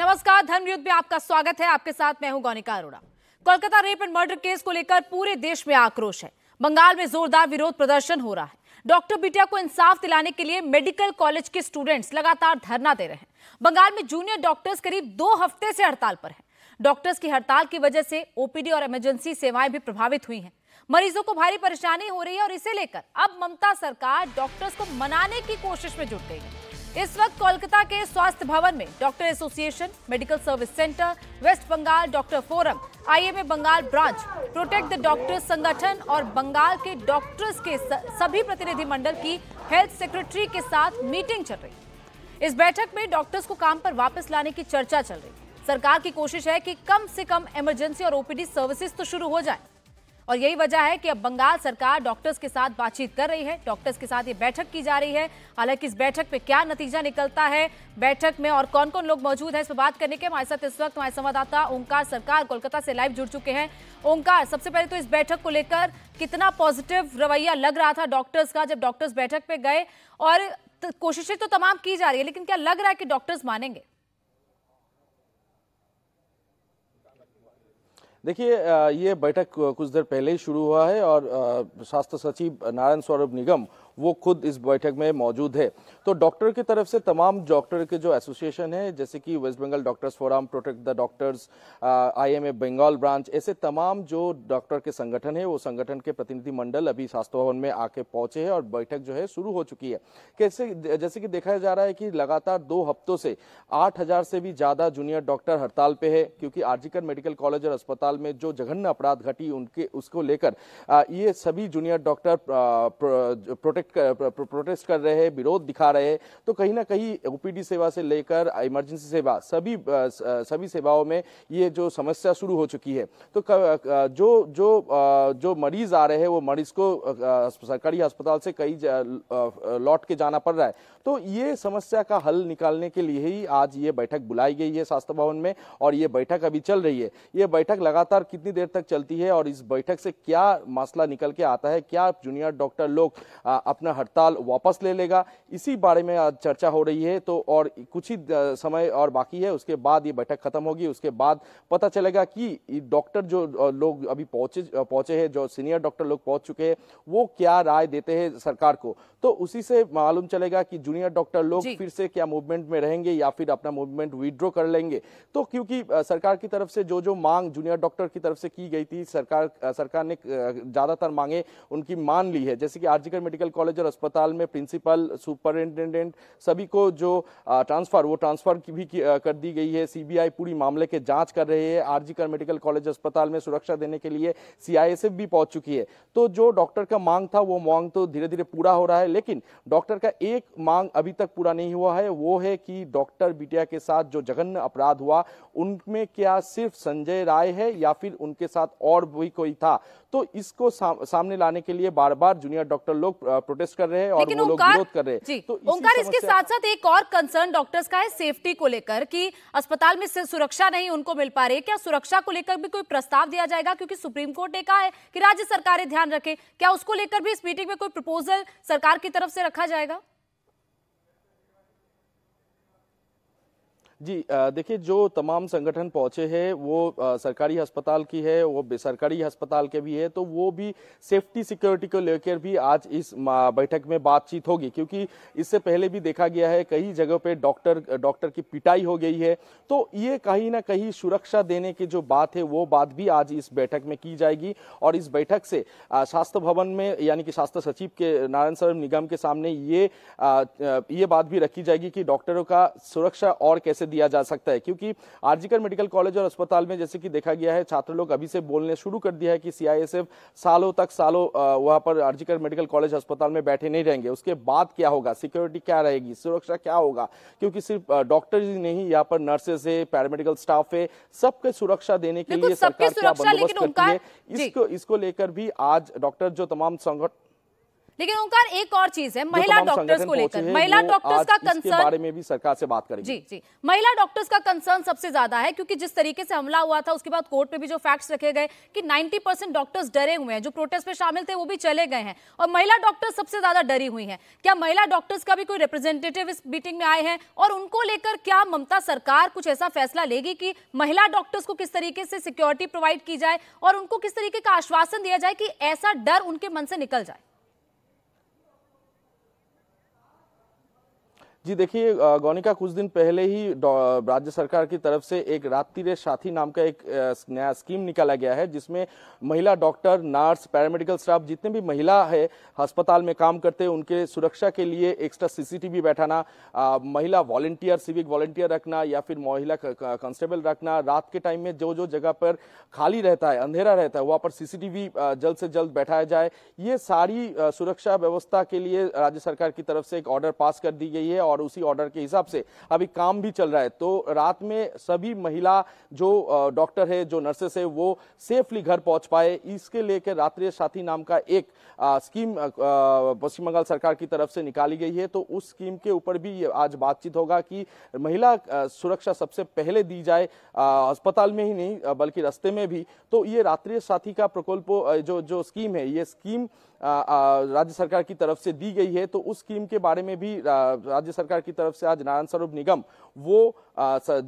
नमस्कार धर्म युद्ध में आपका स्वागत है आपके साथ मैं हूं Gaunika Arora Kolkata rape and murder case को लेकर पूरे देश में आक्रोश है बंगाल में जोरदार विरोध प्रदर्शन हो रहा है डॉक्टर बिटिया को इंसाफ दिलाने के लिए मेडिकल कॉलेज के स्टूडेंट्स लगातार धरना दे रहे हैं बंगाल में जूनियर डॉक्टर्स करीब दो हफ्ते से हड़ताल पर है डॉक्टर्स की हड़ताल की वजह से ओपीडी और इमरजेंसी सेवाएं भी प्रभावित हुई हैं मरीजों को भारी परेशानी हो रही है और इसे लेकर अब ममता सरकार डॉक्टर्स को मनाने की कोशिश में जुट गई है इस वक्त कोलकाता के स्वास्थ्य भवन में doctor association medical service centre West Bengal doctor forum IMA Bengal branch protect the doctors संगठन और बंगाल के डॉक्टर्स के सभी प्रतिनिधि मंडल की हेल्थ सेक्रेटरी के साथ मीटिंग चल रही इस बैठक में डॉक्टर्स को काम पर वापस लाने की चर्चा चल रही सरकार की कोशिश है की कम से कम इमरजेंसी और ओपीडी सर्विसेज तो शुरू हो जाए और यही वजह है कि अब बंगाल सरकार डॉक्टर्स के साथ बातचीत कर रही है डॉक्टर्स के साथ ये बैठक की जा रही है हालांकि इस बैठक में क्या नतीजा निकलता है बैठक में और कौन कौन लोग मौजूद है इस पर बात करने के हमारे साथ इस वक्त हमारे संवाददाता ओंकार सरकार कोलकाता से लाइव जुड़ चुके हैं ओंकार सबसे पहले तो इस बैठक को लेकर कितना पॉजिटिव रवैया लग रहा था डॉक्टर्स का जब डॉक्टर्स बैठक पे गए और कोशिशें तो तमाम की जा रही है लेकिन क्या लग रहा है कि डॉक्टर्स मानेंगे देखिए ये बैठक कुछ देर पहले ही शुरू हुआ है और स्वास्थ्य सचिव नारायण स्वरूप निगम वो खुद इस बैठक में मौजूद है तो डॉक्टर की तरफ से तमाम डॉक्टर के जो एसोसिएशन है जैसे कि west Bengal doctors forum protect the doctors IMA Bengal branch ऐसे तमाम जो डॉक्टर के संगठन है वो संगठन के प्रतिनिधिमंडल अभी शास्त्र भवन में आके पहुंचे हैं और बैठक जो है शुरू हो चुकी है कैसे जैसे कि देखा जा रहा है कि लगातार दो हफ्तों से आठ से भी ज्यादा जूनियर डॉक्टर हड़ताल पे है क्योंकि आरजीकर मेडिकल कॉलेज और अस्पताल में जो जघन्य अपराध घटी उनके उसको लेकर ये सभी junior doctor protect protect protest कर रहे हैं विरोध दिखा रहे हैं तो कहीं ना कहीं ओपीडी सेवा से लेकर इमरजेंसी सेवा सभी सभी सेवाओं में ये जो समस्या शुरू हो चुकी है तो जो जो जो मरीज आ रहे हैं वो मरीज को सरकारी अस्पताल से कई लौट के जाना पड़ रहा है तो ये समस्या का हल निकालने के लिए ही आज ये बैठक बुलाई गई है स्वास्थ्य भवन में और ये बैठक अभी चल रही है ये बैठक लगातार कितनी देर तक चलती है और इस बैठक से क्या मसला निकल के आता है क्या जूनियर डॉक्टर लोग अपना हड़ताल वापस ले लेगा इसी बारे में आज चर्चा हो रही है तो और कुछ ही समय और बाकी है उसके बाद ये बैठक खत्म होगी उसके बाद पता चलेगा कि डॉक्टर जो लोग अभी पहुंचे पहुंचे हैं जो सीनियर डॉक्टर लोग पहुंच चुके हैं वो क्या राय देते हैं सरकार को तो उसी से मालूम चलेगा कि जूनियर डॉक्टर लोग फिर से क्या मूवमेंट में रहेंगे या फिर अपना मूवमेंट विड्रॉ कर लेंगे तो क्योंकि सरकार की तरफ से जो जो मांग जूनियर डॉक्टर की तरफ से की गई थी सरकार सरकार ने ज्यादातर मांगे उनकी मान ली है जैसे कि आरजीकर मेडिकल कॉलेज कॉलेज और अस्पताल में प्रिंसिपल सुपरिंटेंडेंट सभी को जो ट्रांसफर वो ट्रांसफर की भी कर दी गई है सीबीआई पूरी मामले के जांच कर रही है आरजीकर मेडिकल कॉलेज अस्पताल में सुरक्षा देने के लिए सीआईएसएफ भी पहुंच चुकी है तो जो डॉक्टर का मांग था वो मांग तो धीरे धीरे पूरा हो रहा है लेकिन डॉक्टर का एक मांग अभी तक पूरा नहीं हुआ है वो है कि डॉक्टर बिटिया के साथ जो जघन्य अपराध हुआ उनमें क्या सिर्फ संजय राय है या फिर उनके साथ और भी कोई था तो इसको सामने लाने के लिए बार बार जूनियर डॉक्टर लोग प्रोटेस्ट कर रहे हैं और वो लोग विरोध कर रहे हैं तो ओंकार इसके साथ साथ एक और कंसर्न डॉक्टर्स का है सेफ्टी को लेकर कि अस्पताल में सुरक्षा नहीं उनको मिल पा रही है क्या सुरक्षा को लेकर भी कोई प्रस्ताव दिया जाएगा क्योंकि सुप्रीम कोर्ट ने कहा है कि राज्य सरकारें ध्यान रखे क्या उसको लेकर भी इस मीटिंग में कोई प्रपोजल सरकार की तरफ से रखा जाएगा जी देखिए जो तमाम संगठन पहुंचे हैं वो आ, सरकारी अस्पताल की है वो बेसरकारी अस्पताल के भी है तो वो भी सेफ्टी सिक्योरिटी को लेकर भी आज इस बैठक में बातचीत होगी क्योंकि इससे पहले भी देखा गया है कई जगह पे डॉक्टर डॉक्टर की पिटाई हो गई है तो ये कहीं ना कहीं सुरक्षा देने की जो बात है वो बात भी आज इस बैठक में की जाएगी और इस बैठक से स्वास्थ्य भवन में यानी कि स्वास्थ्य सचिव के नारायण सर निगम के सामने ये आ, ये बात भी रखी जाएगी कि डॉक्टरों का सुरक्षा और कैसे दिया जा सकता है क्योंकि आरजीकर मेडिकल कॉलेज और अस्पताल में जैसे कि देखा गया है छात्र लोग अभी से बोलने शुरू कर दिया है कि सीआईएसएफ सालों तक सालों वहां पर आरजीकर मेडिकल कॉलेज अस्पताल में बैठे नहीं रहेंगे उसके बाद क्या होगा सिक्योरिटी क्या रहेगी सुरक्षा क्या होगा क्योंकि सिर्फ डॉक्टर ही नहीं यहाँ पर नर्सेज है पैरामेडिकल स्टाफ है सबके सुरक्षा देने के लिए सरकार क्या बंदोबस्त करती है इसको इसको लेकर भी आज डॉक्टर जो तमाम संगठन लेकिन ओंकार एक और चीज है महिला डॉक्टर्स को लेकर महिला डॉक्टर्स का कंसर्न बारे में भी सरकार से बात करेंगे जी जी महिला डॉक्टर्स का कंसर्न सबसे ज्यादा है क्योंकि जिस तरीके से हमला हुआ था उसके बाद कोर्ट में भी जो फैक्ट्स रखे गए कि 90 परसेंट डॉक्टर्स डरे हुए हैं जो प्रोटेस्ट में शामिल थे वो भी चले गए हैं और महिला डॉक्टर्स सबसे ज्यादा डरी हुई है क्या महिला डॉक्टर्स का भी कोई रिप्रेजेंटेटिव इस मीटिंग में आए हैं और उनको लेकर क्या ममता सरकार कुछ ऐसा फैसला लेगी कि महिला डॉक्टर्स को किस तरीके से सिक्योरिटी प्रोवाइड की जाए और उनको किस तरीके का आश्वासन दिया जाए कि ऐसा डर उनके मन से निकल जाए जी देखिए गौनिका कुछ दिन पहले ही राज्य सरकार की तरफ से एक रात्रि रे साथी नाम का एक नया स्कीम निकाला गया है जिसमें महिला डॉक्टर नर्स पैरामेडिकल स्टाफ जितने भी महिला है अस्पताल में काम करते हैं उनके सुरक्षा के लिए एक्स्ट्रा सीसीटीवी बैठाना आ, महिला वॉलेंटियर सिविक वॉलेंटियर रखना या फिर महिला कांस्टेबल रखना रात के टाइम में जो जो जगह पर खाली रहता है अंधेरा रहता है वहाँ पर सीसीटीवी जल्द से जल्द बैठाया जाए ये सारी सुरक्षा व्यवस्था के लिए राज्य सरकार की तरफ से एक ऑर्डर पास कर दी गई है और और उसी ऑर्डर के हिसाब से अभी काम भी चल रहा है तो रात में सभी महिला जो डॉक्टर है जो नर्सेस है वो सेफली घर पहुंच पाए इसके लेकर रात्रि साथी नाम का एक आ, स्कीम पश्चिम बंगाल सरकार की तरफ से निकाली गई है तो उस स्कीम के ऊपर भी आज बातचीत होगा कि महिला सुरक्षा सबसे पहले दी जाए अस्पताल में ही नहीं बल्कि रास्ते में भी तो ये रात्रि साथी का प्रकल्प जो जो स्कीम है ये स्कीम राज्य सरकार की तरफ से दी गई है तो उस स्कीम के बारे में भी राज्य सरकार सरकार की तरफ से आज नारायण स्वरूप निगम वो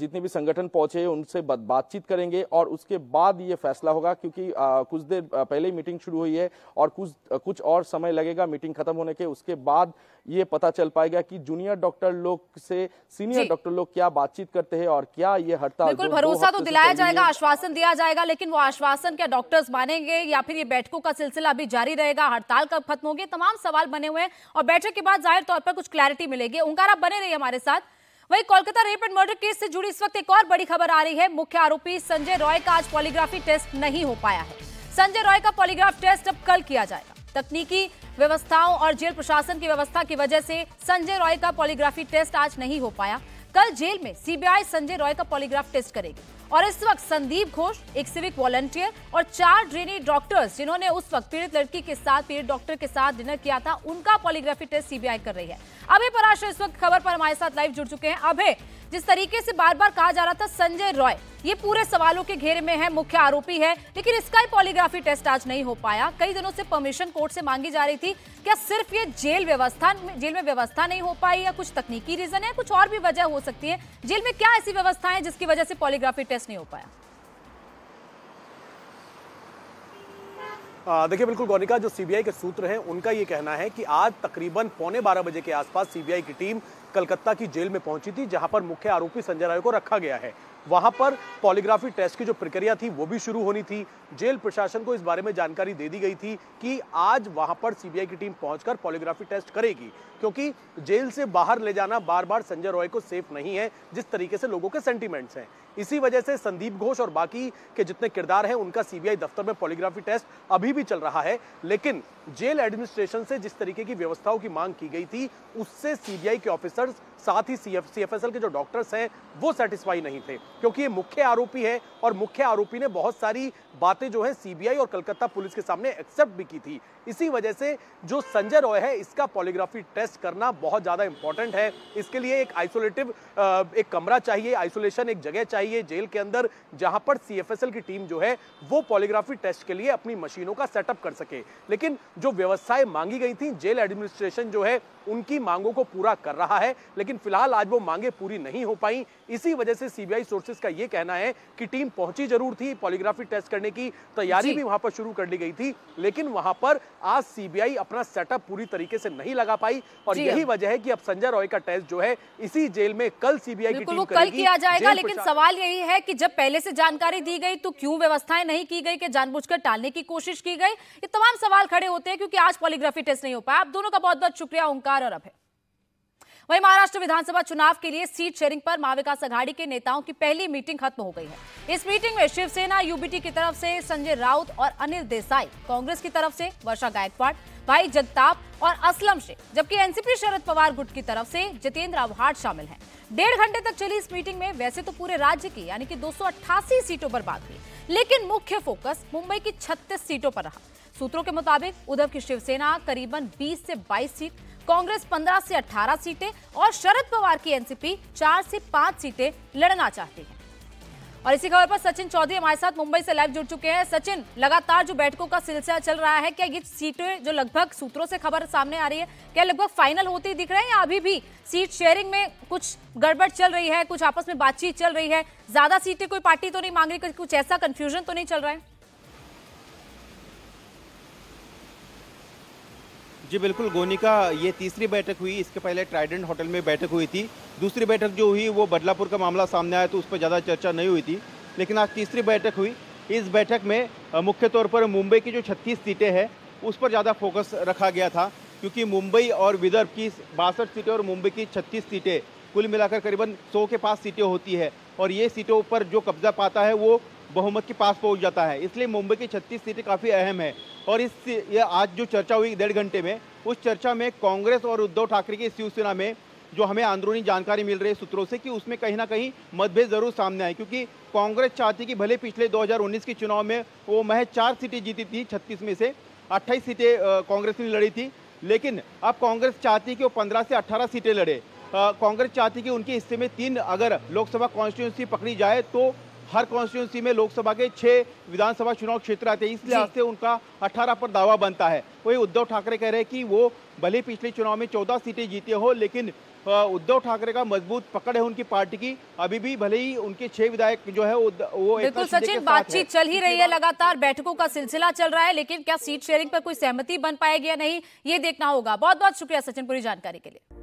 जितने भी संगठन पहुंचे उनसे बातचीत करेंगे और उसके बाद ये फैसला होगा क्योंकि कुछ देर पहले ही मीटिंग शुरू हुई है और कुछ कुछ और समय लगेगा मीटिंग खत्म होने के उसके बाद ये पता चल पाएगा कि जूनियर डॉक्टर लोग से सीनियर डॉक्टर लोग क्या बातचीत करते हैं और क्या ये हड़ताल बिल्कुल भरोसा तो दिलाया जाएगा आश्वासन दिया जाएगा लेकिन वो आश्वासन क्या डॉक्टर्स मानेंगे या फिर ये बैठकों का सिलसिला अभी जारी रहेगा हड़ताल कब खत्म होगी तमाम सवाल बने हुए हैं और बैठक के बाद जाहिर तौर पर कुछ क्लैरिटी मिलेगी ओंकार आप बने रही हमारे साथ वही Kolkata rape and murder case से जुड़ी इस वक्त एक और बड़ी खबर आ रही है मुख्य आरोपी संजय रॉय का आज पॉलीग्राफी टेस्ट नहीं हो पाया है संजय रॉय का पॉलीग्राफ टेस्ट अब कल किया जाएगा तकनीकी व्यवस्थाओं और जेल प्रशासन की व्यवस्था की वजह से संजय रॉय का पॉलीग्राफी टेस्ट आज नहीं हो पाया कल जेल में सीबीआई संजय रॉय का पॉलीग्राफ टेस्ट करेगी और इस वक्त संदीप घोष एक सिविक वॉलंटियर और चार ड्रेनी डॉक्टर्स जिन्होंने उस वक्त पीड़ित लड़की के साथ पीड़ित डॉक्टर के साथ डिनर किया था उनका पॉलीग्राफी टेस्ट सीबीआई कर रही है अभी पराशर इस वक्त खबर पर हमारे साथ लाइव जुड़ चुके हैं अभी जिस तरीके से बार बार कहा जा रहा था संजय रॉय ये पूरे सवालों के घेरे में है मुख्य आरोपी है लेकिन इसका ही पॉलीग्राफी टेस्ट आज नहीं हो पाया कई दिनों से परमिशन कोर्ट से मांगी जा रही थी क्या सिर्फ ये जेल व्यवस्था जेल में व्यवस्था नहीं हो पाई या कुछ तकनीकी रीजन है कुछ और भी वजह हो सकती है जेल में क्या ऐसी व्यवस्था है जिसकी वजह से पॉलीग्राफी टेस्ट नहीं हो पाया देखिए बिल्कुल गौनिका जो सीबीआई के सूत्र हैं उनका ये कहना है कि आज तकरीबन पौने बारह बजे के आसपास सीबीआई की टीम कलकत्ता की जेल में पहुंची थी जहां पर मुख्य आरोपी संजय राय को रखा गया है वहां पर पॉलीग्राफी टेस्ट की जो प्रक्रिया थी वो भी शुरू होनी थी जेल प्रशासन को इस बारे में जानकारी दे दी गई थी कि आज वहां पर सीबीआई की टीम पहुंचकर पॉलीग्राफी टेस्ट करेगी क्योंकि जेल से बाहर ले जाना बार बार संजय रॉय को सेफ नहीं है जिस तरीके से लोगों के सेंटिमेंट्स हैं इसी वजह से संदीप घोष और बाकी के जितने किरदार हैं उनका सीबीआई दफ्तर में पॉलीग्राफी टेस्ट अभी भी चल रहा है लेकिन जेल एडमिनिस्ट्रेशन से जिस तरीके की व्यवस्थाओं की मांग की गई थी उससे सीबीआई के ऑफिसर्स साथ ही सी एफ के जो डॉक्टर्स हैं वो सेटिस्फाई नहीं थे क्योंकि ये मुख्य आरोपी है और मुख्य आरोपी ने बहुत सारी बातें जो है सीबीआई और कलकत्ता पुलिस के सामने एक्सेप्ट भी की थी इसी वजह से जो संजय रॉय है इसका पॉलीग्राफी टेस्ट करना बहुत ज़्यादा इंपॉर्टेंट है इसके लिए एक आइसोलेटिव एक कमरा चाहिए आइसोलेशन एक जगह चाहिए जेल के अंदर जहाँ पर सी की टीम जो है वो पॉलीग्राफी टेस्ट के लिए अपनी मशीनों का सेटअप कर सके लेकिन जो व्यवस्थाएं मांगी गई थी जेल एडमिनिस्ट्रेशन जो है उनकी मांगों को पूरा कर रहा है लेकिन फिलहाल आज वो मांगे पूरी नहीं हो पाई इसी वजह से सीबीआई सोर्सेज का ये कहना है कि टीम पहुंची जरूर थी पॉलीग्राफी टेस्ट करने की तैयारी भी वहां पर शुरू कर ली गई थी लेकिन वहां पर आज सीबीआई अपना सेटअप पूरी तरीके से नहीं लगा पाई और यही वजह है कि अब संजय रॉय का टेस्ट जो है इसी जेल में कल सीबीआई की टीम कल किया जाएगा लेकिन सवाल यही है कि जब पहले से जानकारी दी गई तो क्यों व्यवस्थाएं नहीं की गई कि जानबूझकर टालने की कोशिश की गई ये तमाम सवाल खड़े होते हैं क्योंकि आज पॉलीग्राफी टेस्ट नहीं हो पाया आप दोनों का बहुत बहुत शुक्रिया ओंकार चार अरब है वही महाराष्ट्र विधानसभा चुनाव के लिए सीट शेयरिंग पर महाविकास आघाड़ी के नेताओं की पहली मीटिंग खत्म हो गई है इस मीटिंग में शिवसेना यूबीटी की तरफ से संजय राउत और अनिल देसाई कांग्रेस की तरफ से वर्षा गायकवाड़ भाई जगताप और असलम शेख जबकि एनसीपी शरद पवार गुट की तरफ से जितेंद्र आभाड़ शामिल हैं डेढ़ घंटे तक चली इस मीटिंग में वैसे तो पूरे राज्य की यानी कि 288 सीटों पर बात हुई लेकिन मुख्य फोकस मुंबई की 36 सीटों पर रहा सूत्रों के मुताबिक उद्धव की शिवसेना करीबन 20 से 22 सीट कांग्रेस 15 से 18 सीटें और शरद पवार की एनसीपी 4 से 5 सीटें लड़ना चाहती है और इसी खबर पर सचिन चौधरी हमारे साथ मुंबई से लाइव जुड़ चुके हैं सचिन लगातार जो बैठकों का सिलसिला चल रहा है क्या ये सीटें जो लगभग सूत्रों से खबर सामने आ रही है क्या लगभग फाइनल होती दिख रहे हैं या अभी भी सीट शेयरिंग में कुछ गड़बड़ चल रही है कुछ आपस में बातचीत चल रही है ज्यादा सीटें कोई पार्टी तो नहीं मांग रही कुछ ऐसा कंफ्यूजन तो नहीं चल रहा है जी बिल्कुल गोनी का ये तीसरी बैठक हुई इसके पहले ट्राइडेंट होटल में बैठक हुई थी दूसरी बैठक जो हुई वो बदलापुर का मामला सामने आया तो उस पर ज़्यादा चर्चा नहीं हुई थी लेकिन आज तीसरी बैठक हुई इस बैठक में मुख्य तौर पर मुंबई की जो छत्तीस सीटें हैं उस पर ज़्यादा फोकस रखा गया था क्योंकि मुंबई और विदर्भ की बासठ सीटें और मुंबई की छत्तीस सीटें कुल मिलाकर करीबन सौ के पास सीटें होती है और ये सीटों पर जो कब्जा पाता है वो बहुमत के पास पहुँच जाता है इसलिए मुंबई की छत्तीस सीटें काफ़ी अहम है और इस ये आज जो चर्चा हुई डेढ़ घंटे में उस चर्चा में कांग्रेस और उद्धव ठाकरे की शिवसेना में जो हमें अंदरूनी जानकारी मिल रही है सूत्रों से कि उसमें कहीं ना कहीं मतभेद जरूर सामने आए क्योंकि कांग्रेस चाहती कि भले पिछले 2019 के चुनाव में वो महज चार सीटें जीती थी छत्तीस में से अट्ठाईस सीटें कांग्रेस ने लड़ी थी लेकिन अब कांग्रेस चाहती कि वो पंद्रह से अट्ठारह सीटें लड़े कांग्रेस चाहती कि उनके हिस्से में तीन अगर लोकसभा कॉन्स्टिट्यूंसी पकड़ी जाए तो हर कॉन्स्टिट्यूंसी में लोकसभा के छह विधानसभा चुनाव क्षेत्र आते हैं इस लिहाज से उनका अठारह पर दावा बनता है वही उद्धव ठाकरे कह रहे हैं कि वो भले पिछले चुनाव में चौदह सीटें जीते हो लेकिन उद्धव ठाकरे का मजबूत पकड़ है उनकी पार्टी की अभी भी भले ही उनके छह विधायक जो है वो बिल्कुल सचिन बातचीत चल ही रही है लगातार बैठकों का सिलसिला चल रहा है लेकिन क्या सीट शेयरिंग पर कोई सहमति बन पाएगी या नहीं ये देखना होगा बहुत बहुत शुक्रिया सचिन पूरी जानकारी के लिए